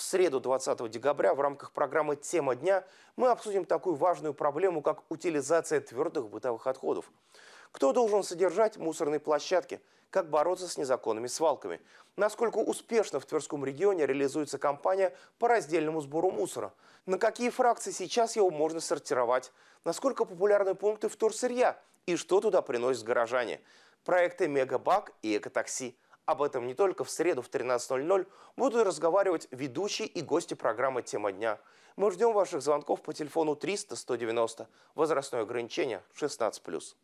В среду 20 декабря в рамках программы «Тема дня» мы обсудим такую важную проблему, как утилизация твердых бытовых отходов. Кто должен содержать мусорные площадки? Как бороться с незаконными свалками? Насколько успешно в Тверском регионе реализуется кампания по раздельному сбору мусора? На какие фракции сейчас его можно сортировать? Насколько популярны пункты вторсырья? И что туда приносят горожане? Проекты «Мегабак» и «Экотакси». Об этом не только в среду в 13.00 будут разговаривать ведущие и гости программы «Тема дня». Мы ждем ваших звонков по телефону 300 190, возрастное ограничение 16+.